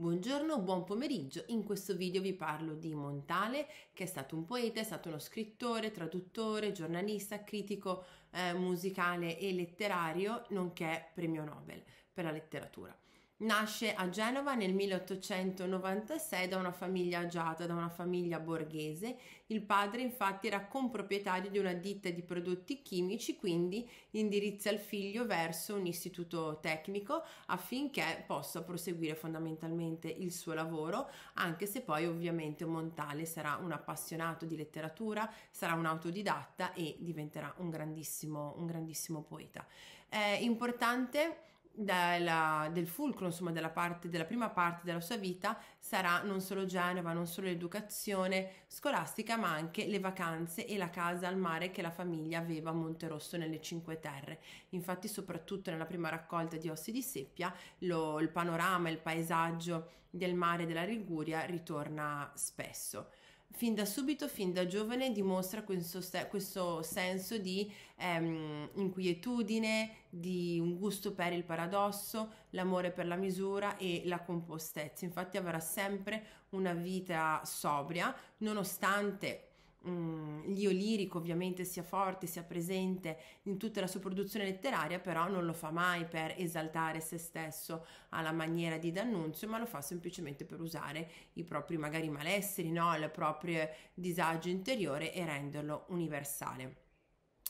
Buongiorno, buon pomeriggio. In questo video vi parlo di Montale, che è stato un poeta, è stato uno scrittore, traduttore, giornalista, critico eh, musicale e letterario, nonché premio Nobel per la letteratura. Nasce a Genova nel 1896 da una famiglia agiata, da una famiglia borghese. Il padre infatti era comproprietario di una ditta di prodotti chimici, quindi indirizza il figlio verso un istituto tecnico affinché possa proseguire fondamentalmente il suo lavoro, anche se poi ovviamente Montale sarà un appassionato di letteratura, sarà un autodidatta e diventerà un grandissimo, un grandissimo poeta. È importante della, del fulcro, insomma, della, parte, della prima parte della sua vita sarà non solo Genova, non solo l'educazione scolastica, ma anche le vacanze e la casa al mare che la famiglia aveva a Monterosso nelle Cinque Terre. Infatti, soprattutto nella prima raccolta di Ossi di Seppia, lo, il panorama, il paesaggio del mare della Liguria ritorna spesso fin da subito, fin da giovane, dimostra questo, questo senso di ehm, inquietudine, di un gusto per il paradosso, l'amore per la misura e la compostezza. Infatti avrà sempre una vita sobria, nonostante Mm, l'io lirico ovviamente sia forte, sia presente in tutta la sua produzione letteraria, però non lo fa mai per esaltare se stesso alla maniera di D'Annunzio, ma lo fa semplicemente per usare i propri magari malesseri, no? il proprio disagio interiore e renderlo universale.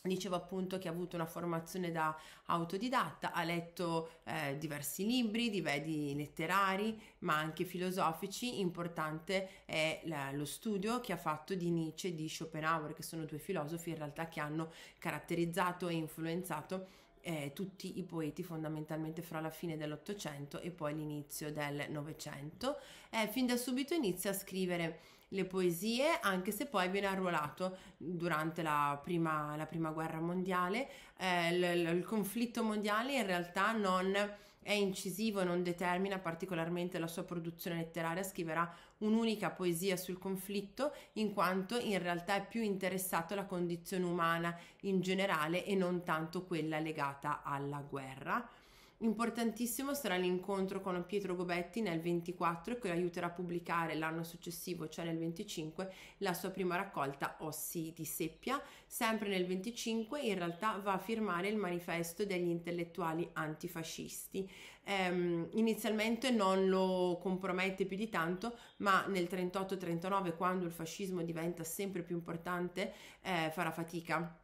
Dicevo appunto che ha avuto una formazione da autodidatta, ha letto eh, diversi libri, di letterari, ma anche filosofici. Importante è la, lo studio che ha fatto di Nietzsche e di Schopenhauer, che sono due filosofi in realtà che hanno caratterizzato e influenzato eh, tutti i poeti fondamentalmente fra la fine dell'Ottocento e poi l'inizio del Novecento. Eh, fin da subito inizia a scrivere le poesie, anche se poi viene arruolato durante la prima, la prima guerra mondiale. Eh, l- l- il conflitto mondiale in realtà non è incisivo, non determina particolarmente la sua produzione letteraria, scriverà un'unica poesia sul conflitto, in quanto in realtà è più interessato alla condizione umana in generale e non tanto quella legata alla guerra. Importantissimo sarà l'incontro con Pietro Gobetti nel 24 che lo aiuterà a pubblicare l'anno successivo, cioè nel 25, la sua prima raccolta Ossi di Seppia. Sempre nel 25 in realtà va a firmare il manifesto degli intellettuali antifascisti. Ehm, inizialmente non lo compromette più di tanto, ma nel 38-39 quando il fascismo diventa sempre più importante eh, farà fatica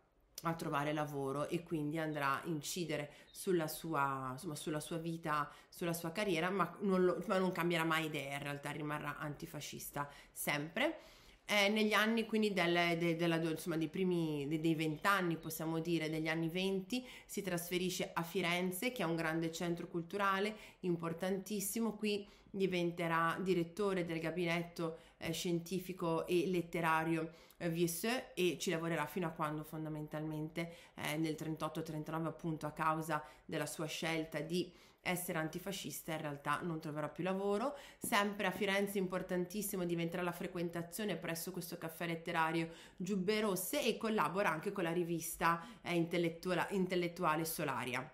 a trovare lavoro e quindi andrà a incidere sulla sua, insomma, sulla sua vita, sulla sua carriera, ma non, lo, ma non cambierà mai idea, in realtà rimarrà antifascista sempre. Eh, negli anni quindi del, de, della, insomma, dei primi de, dei vent'anni possiamo dire degli anni venti si trasferisce a Firenze che è un grande centro culturale importantissimo qui diventerà direttore del gabinetto eh, scientifico e letterario eh, Viesseux e ci lavorerà fino a quando fondamentalmente eh, nel 38-39 appunto a causa della sua scelta di essere antifascista in realtà non troverà più lavoro. Sempre a Firenze importantissimo diventerà la frequentazione presso questo caffè letterario Giubbe Rosse e collabora anche con la rivista eh, intellettuale Solaria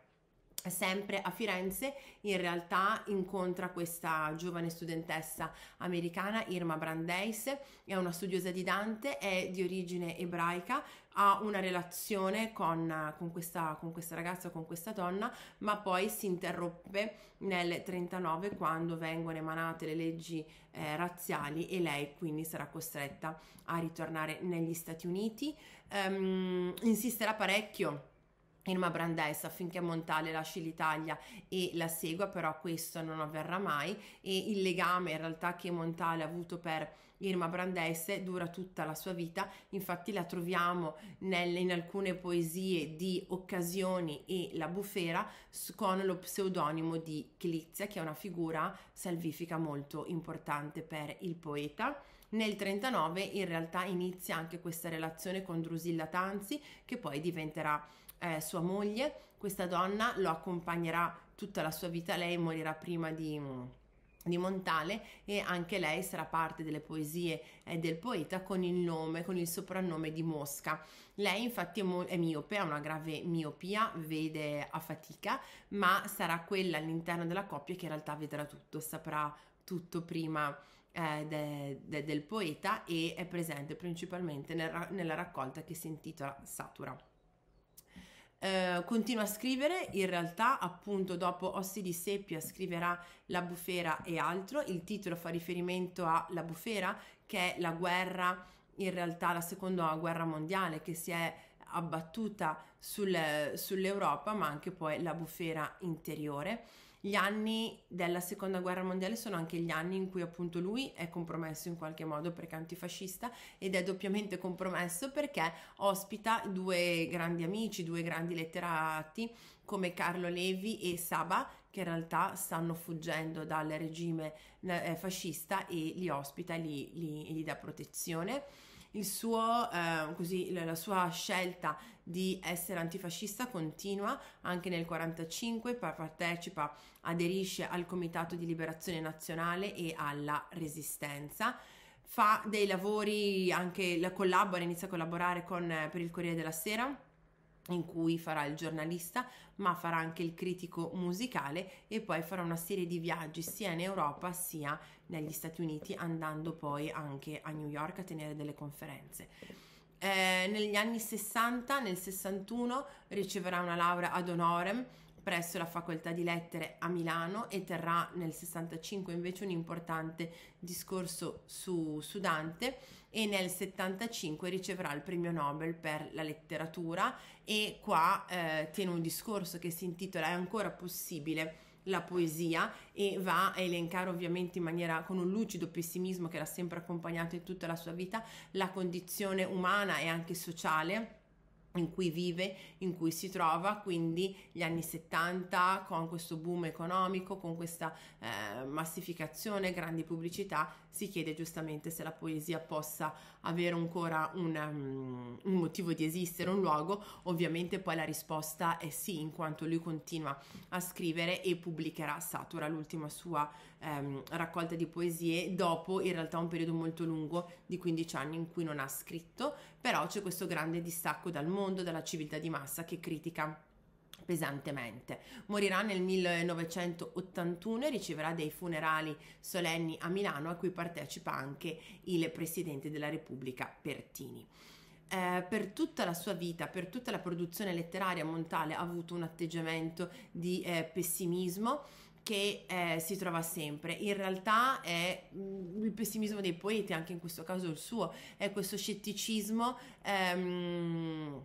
sempre a Firenze in realtà incontra questa giovane studentessa americana Irma Brandeis, è una studiosa di Dante, è di origine ebraica, ha una relazione con, con, questa, con questa ragazza, con questa donna, ma poi si interrompe nel 39 quando vengono emanate le leggi eh, razziali e lei quindi sarà costretta a ritornare negli Stati Uniti. Um, insisterà parecchio Irma Brandessa affinché Montale lasci l'Italia e la segua, però questo non avverrà mai e il legame in realtà che Montale ha avuto per Irma Brandesse dura tutta la sua vita, infatti la troviamo nelle, in alcune poesie di Occasioni e La Bufera con lo pseudonimo di Clizia che è una figura salvifica molto importante per il poeta. Nel 39 in realtà inizia anche questa relazione con Drusilla Tanzi che poi diventerà eh, sua moglie, questa donna lo accompagnerà tutta la sua vita, lei morirà prima di, di Montale e anche lei sarà parte delle poesie eh, del poeta con il nome, con il soprannome di Mosca. Lei infatti è, mo- è miope, ha una grave miopia, vede a fatica, ma sarà quella all'interno della coppia che in realtà vedrà tutto, saprà tutto prima eh, de, de, del poeta e è presente principalmente nel, nella raccolta che si intitola Satura. Eh, continua a scrivere, in realtà appunto dopo Ossi di Seppia scriverà La bufera e altro, il titolo fa riferimento a La bufera che è la guerra, in realtà la seconda guerra mondiale che si è abbattuta sul, eh, sull'Europa ma anche poi la bufera interiore gli anni della seconda guerra mondiale sono anche gli anni in cui appunto lui è compromesso in qualche modo perché è antifascista ed è doppiamente compromesso perché ospita due grandi amici, due grandi letterati come Carlo Levi e Saba che in realtà stanno fuggendo dal regime eh, fascista e li ospita e li, li dà protezione il suo, eh, così, la sua scelta di essere antifascista continua anche nel 1945, partecipa, aderisce al Comitato di Liberazione Nazionale e alla Resistenza fa dei lavori, anche collabora, inizia a collaborare con, eh, per il Corriere della Sera in cui farà il giornalista, ma farà anche il critico musicale e poi farà una serie di viaggi sia in Europa sia negli Stati Uniti, andando poi anche a New York a tenere delle conferenze. Eh, negli anni 60, nel 61, riceverà una laurea ad honorem presso la Facoltà di Lettere a Milano e terrà nel 65 invece un importante discorso su, su Dante e nel 75 riceverà il premio Nobel per la letteratura e qua eh, tiene un discorso che si intitola È ancora possibile la poesia e va a elencare ovviamente in maniera con un lucido pessimismo che l'ha sempre accompagnato in tutta la sua vita la condizione umana e anche sociale in cui vive, in cui si trova, quindi gli anni 70 con questo boom economico, con questa eh, massificazione, grandi pubblicità, si chiede giustamente se la poesia possa avere ancora un, um, un motivo di esistere, un luogo, ovviamente poi la risposta è sì, in quanto lui continua a scrivere e pubblicherà Satura, l'ultima sua ehm, raccolta di poesie dopo in realtà un periodo molto lungo di 15 anni in cui non ha scritto, però c'è questo grande distacco dal mondo, dalla civiltà di massa che critica pesantemente. Morirà nel 1981 e riceverà dei funerali solenni a Milano a cui partecipa anche il Presidente della Repubblica Pertini. Eh, per tutta la sua vita, per tutta la produzione letteraria, Montale ha avuto un atteggiamento di eh, pessimismo che eh, si trova sempre. In realtà è mh, mm, il pessimismo dei poeti, anche in questo caso il suo, è questo scetticismo ehm,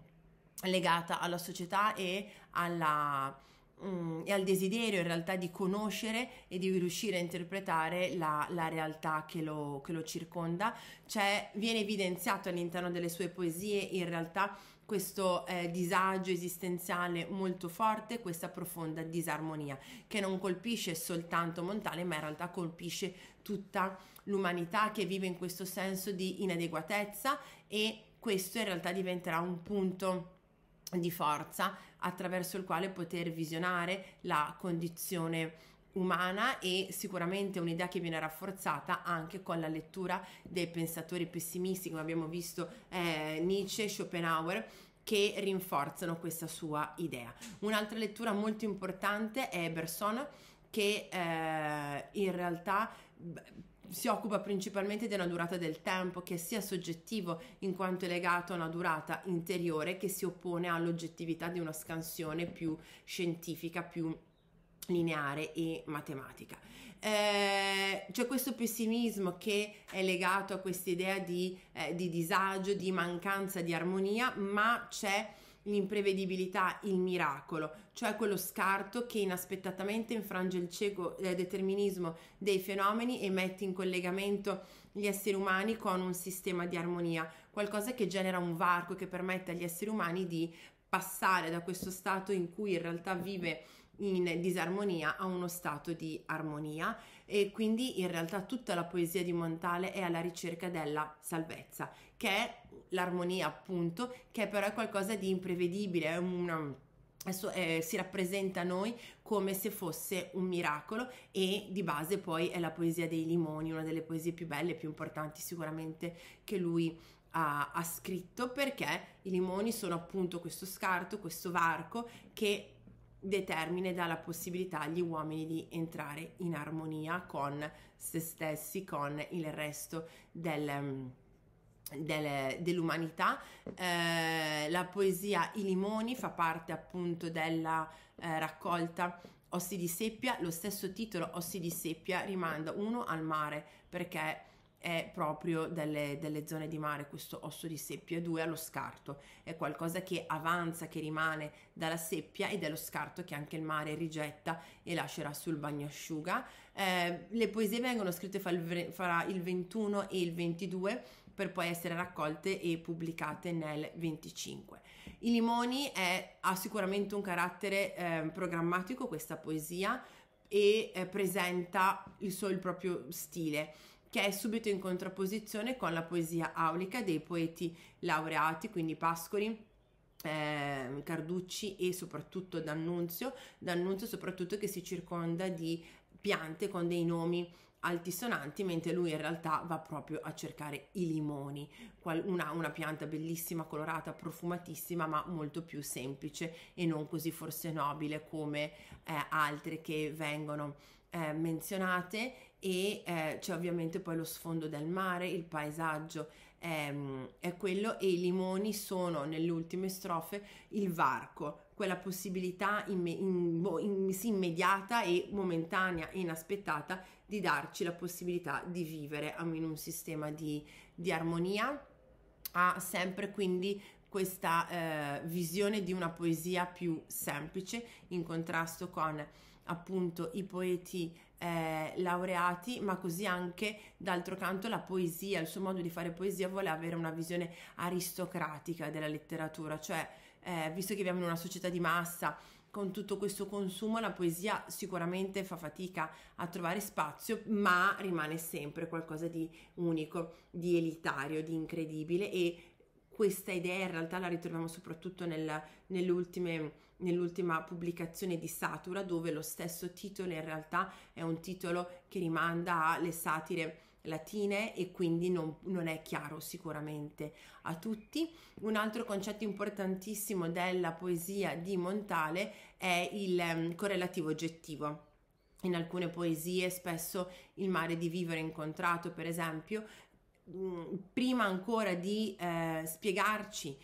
legato alla società e, alla, mm, e al desiderio in realtà di conoscere e di riuscire a interpretare la, la realtà che lo, che lo circonda, cioè viene evidenziato all'interno delle sue poesie in realtà questo eh, disagio esistenziale molto forte, questa profonda disarmonia che non colpisce soltanto Montale, ma in realtà colpisce tutta l'umanità che vive in questo senso di inadeguatezza e questo in realtà diventerà un punto di forza attraverso il quale poter visionare la condizione umana e sicuramente un'idea che viene rafforzata anche con la lettura dei pensatori pessimisti come abbiamo visto eh, Nietzsche, Schopenhauer che rinforzano questa sua idea. Un'altra lettura molto importante è Eberson che eh, in realtà si occupa principalmente della durata del tempo, che sia soggettivo in quanto è legato a una durata interiore che si oppone all'oggettività di una scansione più scientifica, più lineare e matematica. Eh, c'è questo pessimismo che è legato a questa idea di, eh, di disagio, di mancanza di armonia, ma c'è l'imprevedibilità, il miracolo, cioè quello scarto che inaspettatamente infrange il cieco eh, determinismo dei fenomeni e mette in collegamento gli esseri umani con un sistema di armonia, qualcosa che genera un varco che permette agli esseri umani di passare da questo stato in cui in realtà vive in disarmonia a uno stato di armonia e quindi in realtà tutta la poesia di Montale è alla ricerca della salvezza, che è l'armonia appunto, che però è qualcosa di imprevedibile, è una eh, si rappresenta a noi come se fosse un miracolo e di base poi è la poesia dei limoni, una delle poesie più belle e più importanti sicuramente che lui ha, ha scritto perché i limoni sono appunto questo scarto, questo varco che determine dà la possibilità agli uomini di entrare in armonia con se stessi, con il resto del, mm, del, dell'umanità. Eh, la poesia I limoni fa parte appunto della eh, raccolta Ossi di seppia, lo stesso titolo Ossi di seppia rimanda uno al mare perché è proprio delle, delle, zone di mare, questo osso di seppia 2 allo scarto, è qualcosa che avanza, che rimane dalla seppia ed è lo scarto che anche il mare rigetta e lascerà sul bagnasciuga. Eh, le poesie vengono scritte fra il, fra il 21 e il 22 per poi essere raccolte e pubblicate nel 25. I limoni è, ha sicuramente un carattere eh, programmatico questa poesia e eh, presenta il suo il proprio stile che è subito in contrapposizione con la poesia aulica dei poeti laureati, quindi Pascoli, ehm, Carducci e soprattutto D'Annunzio, D'Annunzio soprattutto che si circonda di piante con dei nomi altisonanti, mentre lui in realtà va proprio a cercare i limoni, una, una, pianta bellissima, colorata, profumatissima, ma molto più semplice e non così forse nobile come eh, altre che vengono eh, menzionate e eh, c'è ovviamente poi lo sfondo del mare, il paesaggio è, ehm, è quello e i limoni sono nelle ultime strofe il varco, quella possibilità imme, in, boh, in, sì, immediata e momentanea e inaspettata di darci la possibilità di vivere in un sistema di, di armonia. Ha sempre quindi questa eh, visione di una poesia più semplice in contrasto con appunto i poeti eh, laureati, ma così anche d'altro canto la poesia, il suo modo di fare poesia vuole avere una visione aristocratica della letteratura, cioè eh, visto che viviamo in una società di massa, con tutto questo consumo la poesia sicuramente fa fatica a trovare spazio, ma rimane sempre qualcosa di unico, di elitario, di incredibile e questa idea in realtà la ritroviamo soprattutto nel, nelle ultime nell'ultima pubblicazione di Satura, dove lo stesso titolo in realtà è un titolo che rimanda alle satire latine e quindi non, non, è chiaro sicuramente a tutti. Un altro concetto importantissimo della poesia di Montale è il ehm, correlativo oggettivo. In alcune poesie spesso il mare di vivere incontrato, per esempio, mm, prima ancora di eh, spiegarci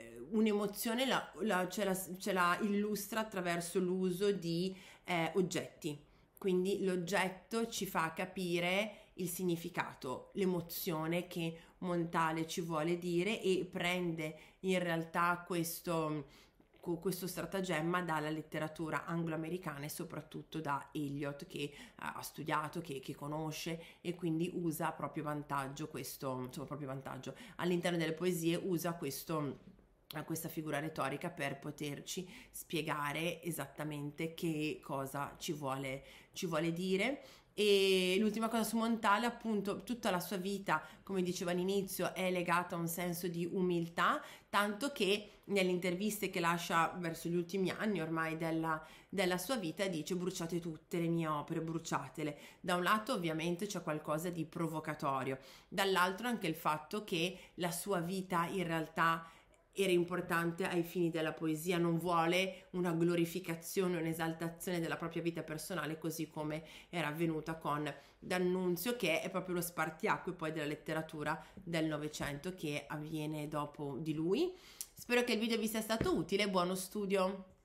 eh, un'emozione la, la, ce, la, ce, la, illustra attraverso l'uso di eh, oggetti. Quindi l'oggetto ci fa capire il significato, l'emozione che Montale ci vuole dire e prende in realtà questo, questo stratagemma dalla letteratura angloamericana e soprattutto da Eliot che ha studiato, che, che conosce e quindi usa a proprio vantaggio questo, insomma, proprio vantaggio. All'interno delle poesie usa questo a questa figura retorica per poterci spiegare esattamente che cosa ci vuole, ci vuole dire e l'ultima cosa su Montale, appunto, tutta la sua vita, come diceva all'inizio, è legata a un senso di umiltà, tanto che nelle interviste che lascia verso gli ultimi anni ormai della, della sua vita dice bruciate tutte le mie opere, bruciatele. Da un lato ovviamente c'è qualcosa di provocatorio, dall'altro anche il fatto che la sua vita in realtà era importante ai fini della poesia, non vuole una glorificazione, un'esaltazione della propria vita personale, così come era avvenuta con D'Annunzio, che è proprio lo spartiacque poi della letteratura del Novecento che avviene dopo di lui. Spero che il video vi sia stato utile, buono studio!